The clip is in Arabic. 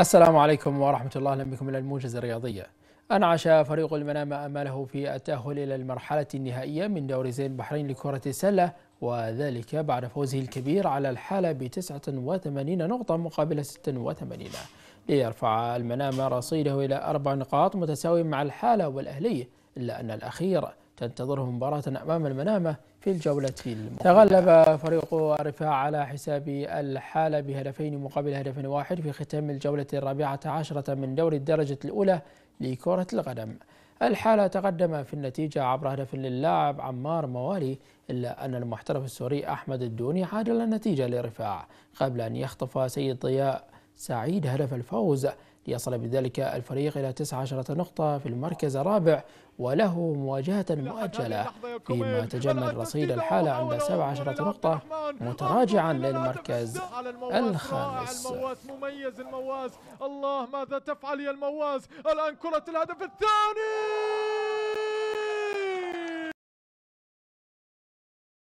السلام عليكم ورحمة الله أهلا بكم إلى الموجز الرياضية أنعش فريق المنام أماله في التأهل إلى المرحلة النهائية من دوري زين البحرين لكرة السلة وذلك بعد فوزه الكبير على الحالة ب 89 نقطة مقابل 86 ليرفع المنام رصيده إلى أربع نقاط متساوي مع الحالة والأهلي إلا أن الأخير تنتظره مباراة أمام المنامة في الجولة المقبلة تغلب فريق الرفاع على حساب الحالة بهدفين مقابل هدف واحد في ختام الجولة الرابعة عشرة من دوري الدرجة الأولى لكرة القدم الحالة تقدم في النتيجة عبر هدف للاعب عمار موالي إلا أن المحترف السوري أحمد الدوني عادل النتيجة للرفاع قبل أن يخطف سيد ضياء سعيد هدف الفوز ليصل بذلك الفريق إلى 19 نقطة في المركز الرابع وله مواجهة مؤجلة فيما تجمل رصيد الحالة عند 17 نقطة متراجعا للمركز الخامس مميز المواز الله ماذا تفعل يا المواز الآن كرة الهدف الثاني